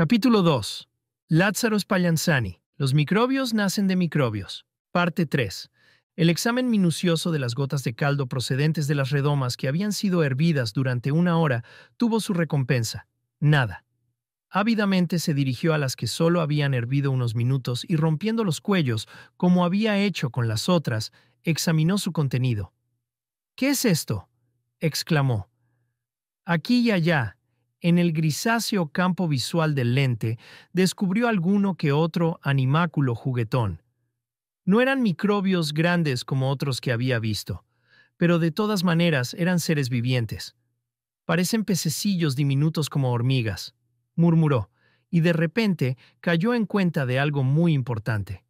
Capítulo 2. Lázaro Spallanzani. Los microbios nacen de microbios. Parte 3. El examen minucioso de las gotas de caldo procedentes de las redomas que habían sido hervidas durante una hora tuvo su recompensa. Nada. Ávidamente se dirigió a las que solo habían hervido unos minutos y rompiendo los cuellos, como había hecho con las otras, examinó su contenido. ¿Qué es esto? exclamó. Aquí y allá, en el grisáceo campo visual del lente descubrió alguno que otro animáculo juguetón. No eran microbios grandes como otros que había visto, pero de todas maneras eran seres vivientes. Parecen pececillos diminutos como hormigas, murmuró, y de repente cayó en cuenta de algo muy importante.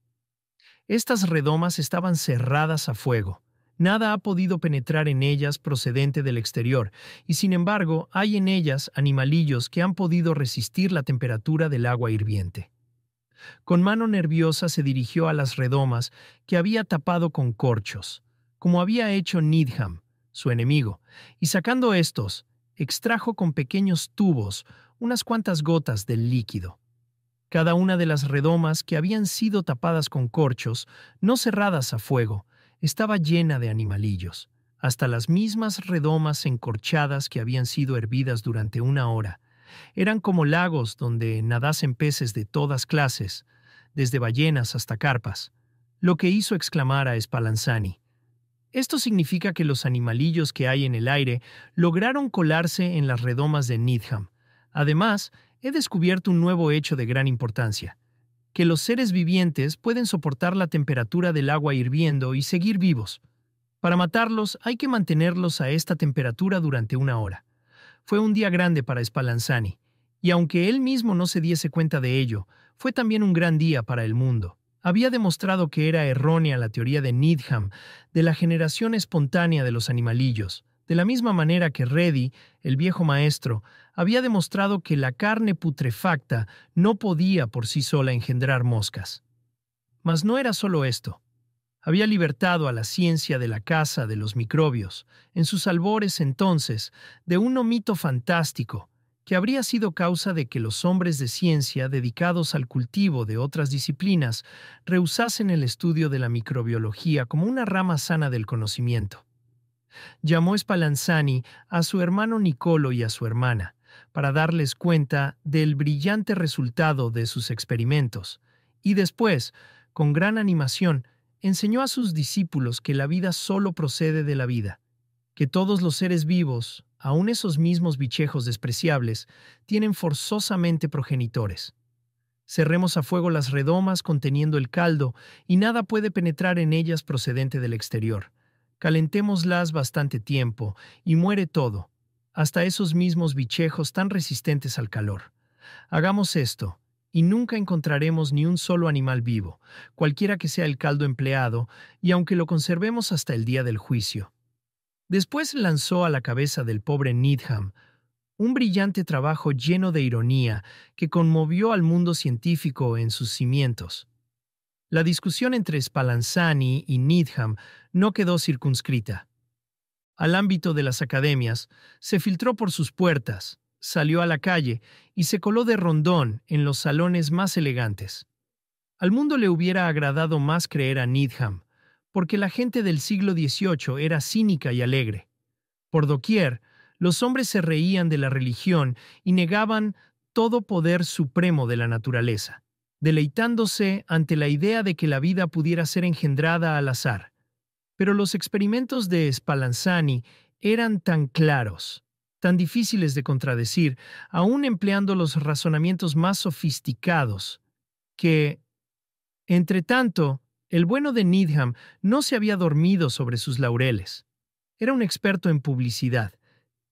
Estas redomas estaban cerradas a fuego Nada ha podido penetrar en ellas procedente del exterior, y sin embargo hay en ellas animalillos que han podido resistir la temperatura del agua hirviente. Con mano nerviosa se dirigió a las redomas que había tapado con corchos, como había hecho Needham, su enemigo, y sacando estos, extrajo con pequeños tubos unas cuantas gotas del líquido. Cada una de las redomas que habían sido tapadas con corchos, no cerradas a fuego, estaba llena de animalillos, hasta las mismas redomas encorchadas que habían sido hervidas durante una hora. Eran como lagos donde nadasen peces de todas clases, desde ballenas hasta carpas, lo que hizo exclamar a Spallanzani. Esto significa que los animalillos que hay en el aire lograron colarse en las redomas de Needham. Además, he descubierto un nuevo hecho de gran importancia que los seres vivientes pueden soportar la temperatura del agua hirviendo y seguir vivos. Para matarlos hay que mantenerlos a esta temperatura durante una hora. Fue un día grande para Spallanzani, y aunque él mismo no se diese cuenta de ello, fue también un gran día para el mundo. Había demostrado que era errónea la teoría de Needham de la generación espontánea de los animalillos, de la misma manera que Reddy, el viejo maestro, había demostrado que la carne putrefacta no podía por sí sola engendrar moscas. Mas no era solo esto. Había libertado a la ciencia de la caza de los microbios, en sus albores entonces, de un mito fantástico, que habría sido causa de que los hombres de ciencia dedicados al cultivo de otras disciplinas rehusasen el estudio de la microbiología como una rama sana del conocimiento. Llamó Spallanzani a su hermano Nicolo y a su hermana para darles cuenta del brillante resultado de sus experimentos y después, con gran animación, enseñó a sus discípulos que la vida solo procede de la vida, que todos los seres vivos, aun esos mismos bichejos despreciables, tienen forzosamente progenitores. Cerremos a fuego las redomas conteniendo el caldo y nada puede penetrar en ellas procedente del exterior calentémoslas bastante tiempo y muere todo, hasta esos mismos bichejos tan resistentes al calor. Hagamos esto, y nunca encontraremos ni un solo animal vivo, cualquiera que sea el caldo empleado, y aunque lo conservemos hasta el día del juicio. Después lanzó a la cabeza del pobre Needham un brillante trabajo lleno de ironía que conmovió al mundo científico en sus cimientos. La discusión entre Spallanzani y Needham no quedó circunscrita. Al ámbito de las academias, se filtró por sus puertas, salió a la calle y se coló de rondón en los salones más elegantes. Al mundo le hubiera agradado más creer a Needham, porque la gente del siglo XVIII era cínica y alegre. Por doquier, los hombres se reían de la religión y negaban todo poder supremo de la naturaleza deleitándose ante la idea de que la vida pudiera ser engendrada al azar. Pero los experimentos de Spallanzani eran tan claros, tan difíciles de contradecir, aún empleando los razonamientos más sofisticados, que, entre tanto, el bueno de Needham no se había dormido sobre sus laureles. Era un experto en publicidad,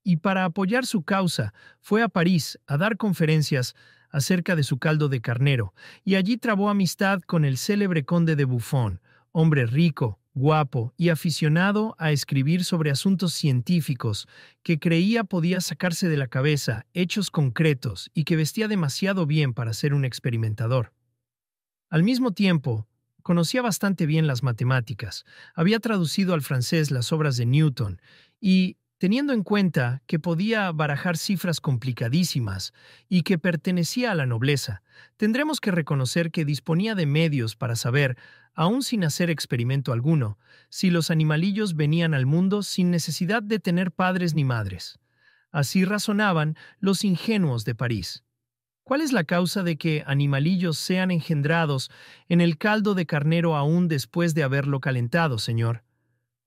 y para apoyar su causa fue a París a dar conferencias acerca de su caldo de carnero, y allí trabó amistad con el célebre conde de Buffon, hombre rico, guapo y aficionado a escribir sobre asuntos científicos, que creía podía sacarse de la cabeza hechos concretos y que vestía demasiado bien para ser un experimentador. Al mismo tiempo, conocía bastante bien las matemáticas, había traducido al francés las obras de Newton y, Teniendo en cuenta que podía barajar cifras complicadísimas y que pertenecía a la nobleza, tendremos que reconocer que disponía de medios para saber, aún sin hacer experimento alguno, si los animalillos venían al mundo sin necesidad de tener padres ni madres. Así razonaban los ingenuos de París. ¿Cuál es la causa de que animalillos sean engendrados en el caldo de carnero aún después de haberlo calentado, señor?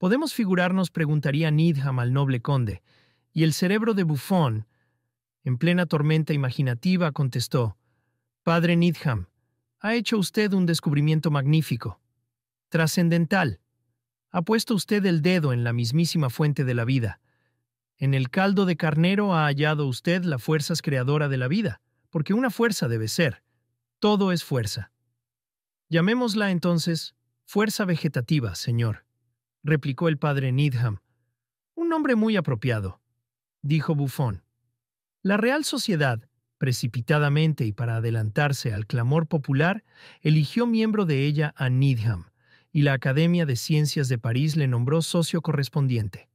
Podemos figurarnos, preguntaría Needham al noble conde, y el cerebro de Buffon, en plena tormenta imaginativa, contestó, Padre Needham, ha hecho usted un descubrimiento magnífico, trascendental. Ha puesto usted el dedo en la mismísima fuente de la vida. En el caldo de carnero ha hallado usted la fuerza creadora de la vida, porque una fuerza debe ser. Todo es fuerza. Llamémosla entonces fuerza vegetativa, señor replicó el padre Needham. Un nombre muy apropiado, dijo Buffon. La Real Sociedad, precipitadamente y para adelantarse al clamor popular, eligió miembro de ella a Needham, y la Academia de Ciencias de París le nombró socio correspondiente.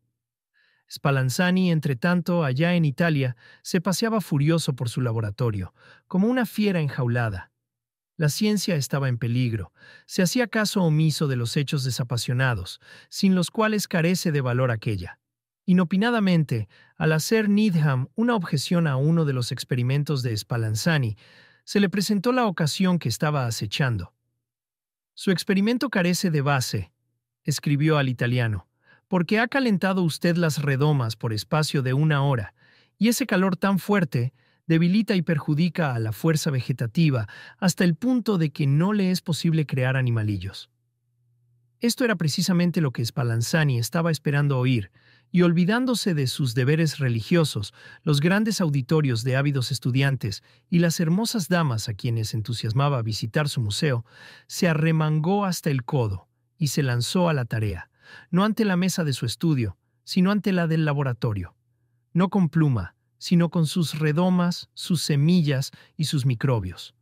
Spallanzani, entretanto, allá en Italia, se paseaba furioso por su laboratorio, como una fiera enjaulada, la ciencia estaba en peligro. Se hacía caso omiso de los hechos desapasionados, sin los cuales carece de valor aquella. Inopinadamente, al hacer Needham una objeción a uno de los experimentos de Spallanzani, se le presentó la ocasión que estaba acechando. Su experimento carece de base, escribió al italiano, porque ha calentado usted las redomas por espacio de una hora, y ese calor tan fuerte debilita y perjudica a la fuerza vegetativa hasta el punto de que no le es posible crear animalillos. Esto era precisamente lo que Spallanzani estaba esperando oír, y olvidándose de sus deberes religiosos, los grandes auditorios de ávidos estudiantes y las hermosas damas a quienes entusiasmaba visitar su museo, se arremangó hasta el codo y se lanzó a la tarea, no ante la mesa de su estudio, sino ante la del laboratorio. No con pluma, sino con sus redomas, sus semillas y sus microbios.